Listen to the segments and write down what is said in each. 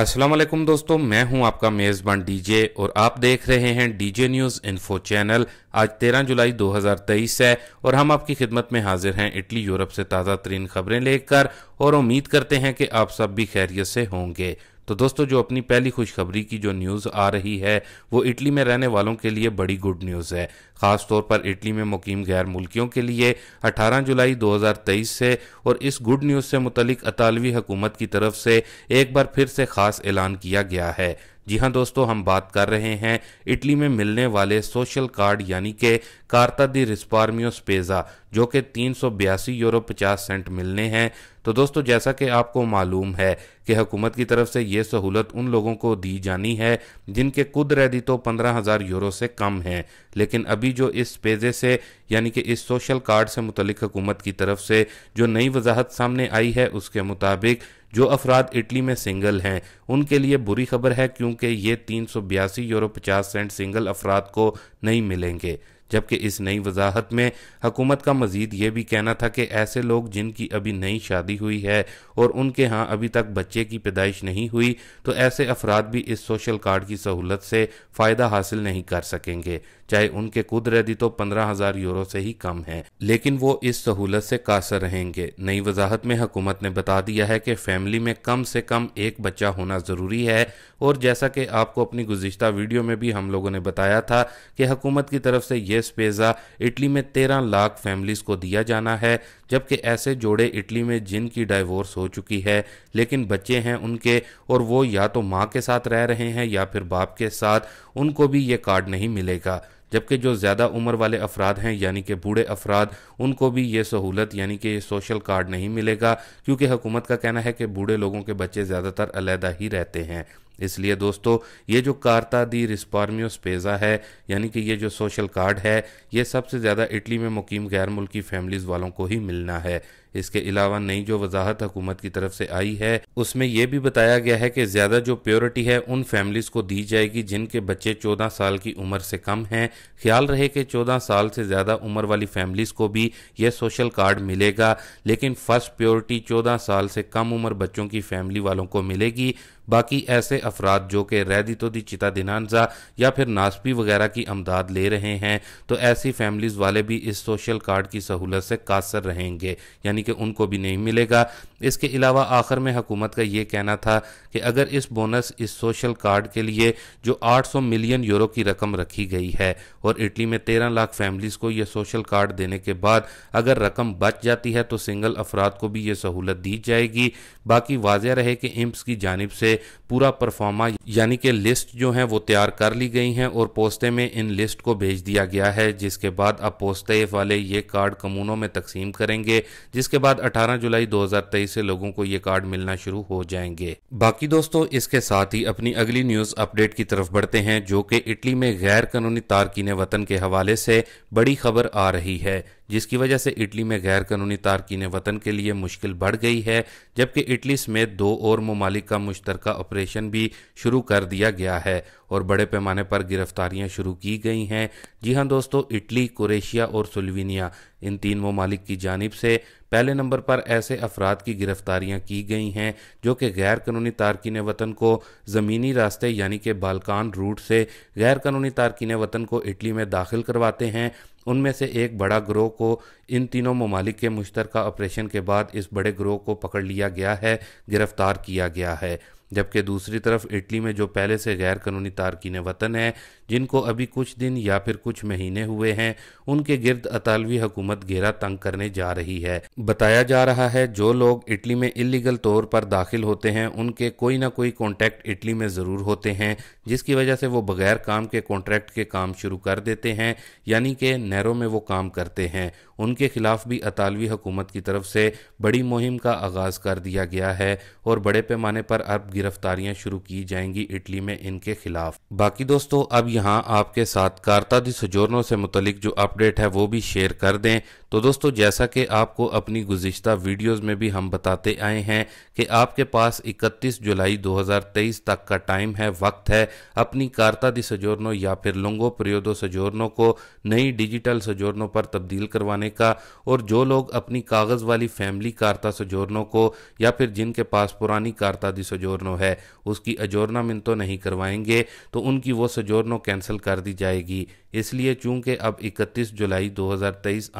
अस्सलाम वालेकुम दोस्तों मैं हूं आपका मेज़बान डीजे और आप देख रहे हैं डीजे न्यूज़ इन्फो चैनल आज 13 जुलाई 2023 है और हम आपकी खिदमत में हाजिर हैं इटली यूरोप से ताज़ा तरीन खबरें लेकर और उम्मीद करते हैं कि आप सब भी खैरियत से होंगे तो दोस्तों जो अपनी पहली खुशखबरी की जो न्यूज़ आ रही है वो इटली में रहने वालों के लिए बड़ी गुड न्यूज़ है ख़ास तौर पर इटली में मुकीम गैर मुल्कियों के लिए 18 जुलाई 2023 से और इस गुड न्यूज़ से मुतलिक अतालवी हुकूमत की तरफ से एक बार फिर से ख़ास ऐलान किया गया है जी हाँ दोस्तों हम बात कर रहे हैं इटली में मिलने वाले सोशल कार्ड यानी कि कार्ता दी रिस्पार्मियो स्पेजा जो कि तीन सौ बयासी यूरो पचास सेंट मिलने हैं तो दोस्तों जैसा कि आपको मालूम है कि हुकूमत की तरफ से ये सहूलत उन लोगों को दी जानी है जिनके कुद रैदी तो पंद्रह हज़ार यूरो से कम हैं लेकिन अभी जो इस पेजे से यानी कि इस सोशल कार्ड से मुतलिक हुकूमत की तरफ से जो नई वजाहत सामने आई है उसके मुताबिक जो अफराद इटली में सिंगल हैं उनके लिए बुरी खबर है क्योंकि ये तीन सौ बयासी यूरो पचास सेंट सिंगल अफराद को नहीं मिलेंगे जबकि इस नई वजाहत में हुकूमत का मजीद ये भी कहना था कि ऐसे लोग जिनकी अभी नई शादी हुई है और उनके यहाँ अभी तक बच्चे की पैदाइश नहीं हुई तो ऐसे अफराद भी इस सोशल कार्ड की सहूलत से फ़ायदा हासिल नहीं कर सकेंगे चाहे उनके कुदरती तो पंद्रह हजार यूरो से ही कम है लेकिन वो इस सहूलत से कासर रहेंगे नई वजाहत में हुकूमत ने बता दिया है कि फैमिली में कम से कम एक बच्चा होना ज़रूरी है और जैसा कि आपको अपनी गुजशत वीडियो में भी हम लोगों ने बताया था कि हकूमत की तरफ से यह स्पेज़ा इटली में तेरह लाख फैमिलीज़ को दिया जाना है जबकि ऐसे जोड़े इटली में जिनकी डाइवोर्स हो चुकी है लेकिन बच्चे हैं उनके और वो या तो माँ के साथ रह रहे हैं या फिर बाप के साथ उनको भी ये कार्ड नहीं मिलेगा जबकि जो ज़्यादा उम्र वाले अफराद हैं यानी कि बूढ़े अफराद उनको भी ये सहूलत यानी कि सोशल कार्ड नहीं मिलेगा क्योंकि हुकूमत का कहना है कि बूढ़े लोगों के बच्चे ज़्यादातर अलहदा ही रहते हैं इसलिए दोस्तों ये जो कार्ता दी रिस्पार्मियो स्पेजा है यानी कि ये जो सोशल कार्ड है ये सबसे ज़्यादा इटली में मुकीम गैर मुल्की फैमिलीज़ वालों को ही मिलना है इसके अलावा नई जो वजाहत हुकूमत की तरफ से आई है उसमें यह भी बताया गया है कि ज़्यादा जो प्योरिटी है उन फैमिलीज़ को दी जाएगी जिनके बच्चे चौदह साल की उम्र से कम हैं ख्याल रहे कि चौदह साल से ज़्यादा उम्र वाली फैमिलीज़ को भी यह सोशल कार्ड मिलेगा लेकिन फर्स्ट प्योरिटी चौदह साल से कम उम्र बच्चों की फैमिली वालों को मिलेगी बाकी ऐसे अफराद जो कि रैदी तो दी चिता दिनानजा या फिर नासपी वगैरह की अमदाद ले रहे हैं तो ऐसी फैमिलीज़ वाले भी इस सोशल कार्ड की सहूलत से कासर रहेंगे यानी कि उनको भी नहीं मिलेगा इसके अलावा आखिर में हुकूमत का ये कहना था कि अगर इस बोनस इस सोशल कार्ड के लिए जो 800 मिलियन यूरो की रकम रखी गई है और इटली में 13 लाख फैमिलीज़ को यह सोशल कार्ड देने के बाद अगर रकम बच जाती है तो सिंगल अफराद को भी ये सहूलत दी जाएगी बाकी वाजह रहे कि एम्स की जानब से से पूरा परफॉर्मा यानी कि लिस्ट जो है वो तैयार कर ली गई हैं और पोस्ते में इन लिस्ट को भेज दिया गया है जिसके बाद अब पोस्ते वाले ये कार्ड कमूनों में तकसीम करेंगे जिसके बाद 18 जुलाई 2023 से लोगों को ये कार्ड मिलना शुरू हो जाएंगे बाकी दोस्तों इसके साथ ही अपनी अगली न्यूज़ अपडेट की तरफ बढ़ते हैं जो कि इटली में गैर कानूनी तारकिन वतन के हवाले से बड़ी खबर आ रही है जिसकी वजह से इटली में गैर कानूनी तारकिन वतन के लिए मुश्किल बढ़ गई है जबकि इटली समेत दो और ममालिक का मुश्तर ऑपरेशन भी शुरू कर दिया गया है और बड़े पैमाने पर गिरफ्तारियां शुरू की गई हैं जी हाँ दोस्तों इटली क्रोशिया और सुलविनिया इन तीन ममालिक की जानब से पहले नंबर पर ऐसे अफराद की गिरफ्तारियां की गई हैं जो कि गैर कानूनी तारकिन वतन को ज़मीनी रास्ते यानी कि बालकान रूट से गैर कानूनी तारकिन वतन को इटली में दाखिल करवाते हैं उनमें से एक बड़ा ग्रोह को इन तीनों ममालिक के मुश्तरक ऑपरेशन के बाद इस बड़े ग्रोह को पकड़ लिया गया है गिरफ्तार किया गया है जबकि दूसरी तरफ इटली में जो पहले से गैर कानूनी तारकिन वतन हैं जिनको अभी कुछ दिन या फिर कुछ महीने हुए हैं उनके गिरद अतालवी हुकूमत घेरा तंग करने जा रही है बताया जा रहा है जो लोग इटली में इलीगल तौर पर दाखिल होते हैं उनके कोई ना कोई कॉन्टैक्ट इटली में ज़रूर होते हैं जिसकी वजह से वो बगैर काम के कॉन्ट्रैक्ट के काम शुरू कर देते हैं यानी कि नैरो में वो काम करते हैं उनके खिलाफ भी अतालवी हुकूमत की तरफ से बड़ी मुहिम का आगाज़ कर दिया गया है और बड़े पैमाने पर अब गिरफ्तारियां शुरू की जाएंगी इटली में इनके खिलाफ बाकी दोस्तों अब यहाँ आपके साथ कार्ता दी सजोरनों से मुतलिक जो अपडेट है वो भी शेयर कर दें तो दोस्तों जैसा कि आपको अपनी गुज्त वीडियोस में भी हम बताते आए हैं कि आपके पास 31 जुलाई 2023 तक का टाइम है वक्त है अपनी कारता दी सजोरनो या फिर लुंगो प्रयोदो सजोरनो को नई डिजिटल सजोरनो पर तब्दील करवाने का और जो लोग अपनी कागज़ वाली फैमिली कार्ता सजोरनो को या फिर जिनके पास पुरानी कारता दी सजोरनो है उसकी अजोरनामेंट तो नहीं करवाएंगे तो उनकी वो सजोरनो कैंसिल कर दी जाएगी इसलिए चूंकि अब इकतीस जुलाई दो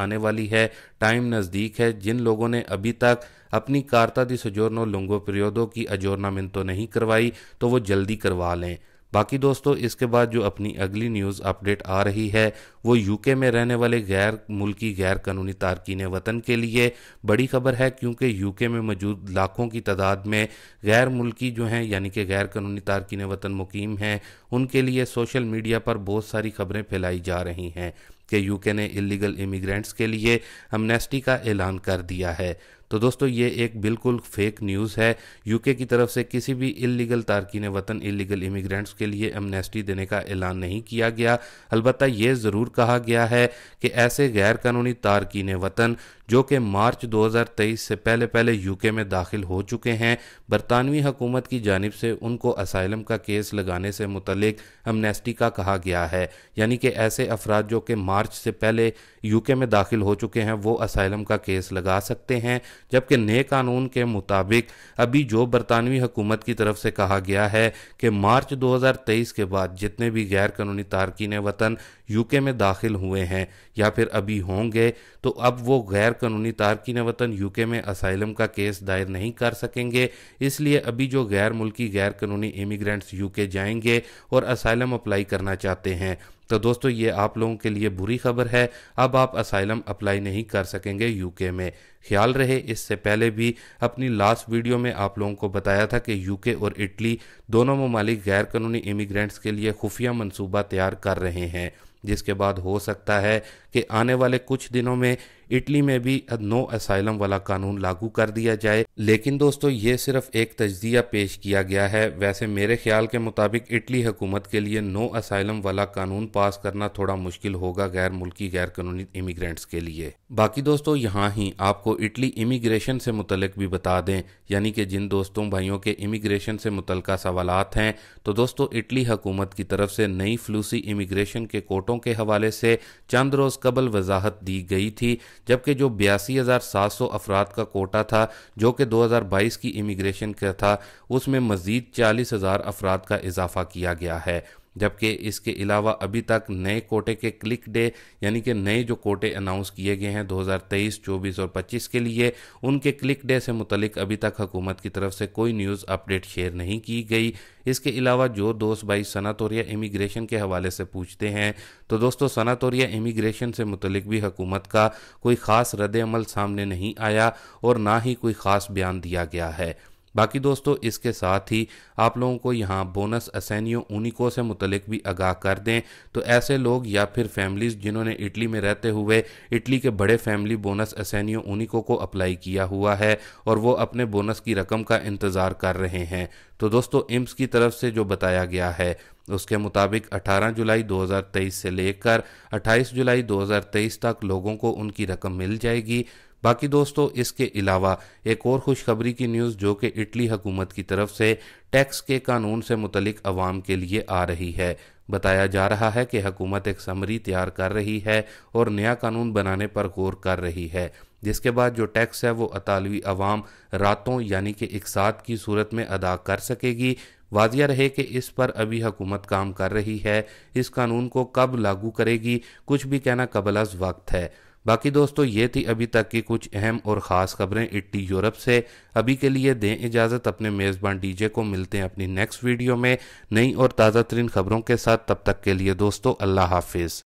आने वाली वाली है टाइम नज़दीक है जिन लोगों ने अभी तक अपनी कार्ता दी सजोरनो लुंगो प्रियोदो की अजोरनामेंटो तो नहीं करवाई तो वो जल्दी करवा लें बाकी दोस्तों इसके बाद जो अपनी अगली न्यूज़ अपडेट आ रही है वो यूके में रहने वाले गैर मुल्की गैर कानूनी तारकिन वतन के लिए बड़ी खबर है क्योंकि यूके में मौजूद लाखों की तादाद में गैर मुल्की जो हैं यानी कि गैर कानूनी तारकिन वतन मुकीम हैं उनके लिए सोशल मीडिया पर बहुत सारी खबरें फैलाई जा रही हैं कि यूके ने इलीगल इमिग्रेंट्स के लिए अमनेस्टी का ऐलान कर दिया है तो दोस्तों ये एक बिल्कुल फेक न्यूज़ है यूके की तरफ से किसी भी इलीगल तारकिन वतन इलीगल इमिग्रेंट्स के लिए एमनेस्टी देने का ऐलान नहीं किया गया अलबत्त ये ज़रूर कहा गया है कि ऐसे गैर कानूनी तारकिन वतन जो कि मार्च 2023 से पहले पहले यूके में दाखिल हो चुके हैं बरतानवी हुकूमत की जानब से उनको असाइलम का केस लगाने से मुतलिक एमनेस्टी का कहा गया है यानी कि ऐसे अफराद जो कि मार्च से पहले यूके में दाखिल हो चुके हैं वो असाइलम का केस लगा सकते हैं जबकि नए कानून के मुताबिक अभी जो बरतानवी हुकूमत की तरफ से कहा गया है कि मार्च 2023 के बाद जितने भी गैर कानूनी तारकिन वतन यूके में दाखिल हुए हैं या फिर अभी होंगे तो अब वो गैर कानूनी तारकिन वतन यूके में असाइलम का केस दायर नहीं कर सकेंगे इसलिए अभी जो गैर मुल्की गैर कानूनी इमिग्रेंट्स यूके जाएंगे और असाइलम अप्लाई करना चाहते हैं तो दोस्तों ये आप लोगों के लिए बुरी खबर है अब आप असाइलम अप्लाई नहीं कर सकेंगे यूके में ख्याल रहे इससे पहले भी अपनी लास्ट वीडियो में आप लोगों को बताया था कि यूके और इटली दोनों ममालिक गैर कानूनी इमिग्रेंट्स के लिए खुफिया मनसूबा तैयार कर रहे हैं जिसके बाद हो सकता है कि आने वाले कुछ दिनों में इटली में भी नो असाइलम वाला कानून लागू कर दिया जाए लेकिन दोस्तों ये सिर्फ एक तजिया पेश किया गया है वैसे मेरे ख्याल के मुताबिक इटली हुकूमत के लिए नो असाइलम वाला कानून पास करना थोड़ा मुश्किल होगा गैर मुल्की गैर कानूनी इमिग्रेंट्स के लिए बाकी दोस्तों यहाँ ही आपको इटली इमिग्रेशन से मुतलक भी बता दें यानी कि जिन दोस्तों भाइयों के इमिग्रेशन से मुतल सवाल हैं तो दोस्तों इटली हुकूमत की तरफ से नई फ्लूसी इमिग्रेशन के कोटों के हवाले से चंद रोज़ कबल वजाहत दी गई थी जबकि जो बयासी हज़ार सात सौ अफराद का कोटा था जो कि 2022 की इमिग्रेशन का था उसमें मज़ीद चालीस हज़ार अफराद का इजाफा किया गया है जबकि इसके अलावा अभी तक नए कोटे के क्लिक डे यानी कि नए जो कोटे अनाउंस किए गए हैं 2023, 24 और 25 के लिए उनके क्लिक डे से मुतलिक अभी तक हुकूमत की तरफ से कोई न्यूज़ अपडेट शेयर नहीं की गई इसके अलावा जो दोस्त भाई सनत और इमिग्रेशन के हवाले से पूछते हैं तो दोस्तों सनत और इमिग्रेशन से मुतलिक भी हुकूमत का कोई ख़ास रद्द अमल सामने नहीं आया और ना ही कोई ख़ास बयान दिया गया है बाकी दोस्तों इसके साथ ही आप लोगों को यहाँ बोनस असैनियो ऊनिको से मुतलिक भी आगाह कर दें तो ऐसे लोग या फिर फैमिलीज़ जिन्होंने इटली में रहते हुए इटली के बड़े फैमिली बोनस असैनियो ऊनिको को अप्लाई किया हुआ है और वो अपने बोनस की रकम का इंतज़ार कर रहे हैं तो दोस्तों इम्स की तरफ से जो बताया गया है उसके मुताबिक 18 जुलाई 2023 से लेकर 28 जुलाई 2023 तक लोगों को उनकी रकम मिल जाएगी बाकी दोस्तों इसके अलावा एक और खुशखबरी की न्यूज़ जो कि इटली हुकूमत की तरफ से टैक्स के कानून से मुतलिक अवाम के लिए आ रही है बताया जा रहा है कि हुकूमत एक समरी तैयार कर रही है और नया कानून बनाने पर गौर कर रही है जिसके बाद जो टैक्स है वो अतालवी अवाम रातों यानी कि एक साथ की सूरत में अदा कर सकेगी वाजिया रहे कि इस पर अभी हुकूमत काम कर रही है इस कानून को कब लागू करेगी कुछ भी कहना कबलाज वक्त है बाकी दोस्तों ये थी अभी तक की कुछ अहम और ख़ास खबरें इट्टी यूरोप से अभी के लिए दें इजाज़त अपने मेज़बान डीजे को मिलते हैं अपनी नेक्स्ट वीडियो में नई और ताज़ा तरीन खबरों के साथ तब तक के लिए दोस्तों अल्लाह हाफिज़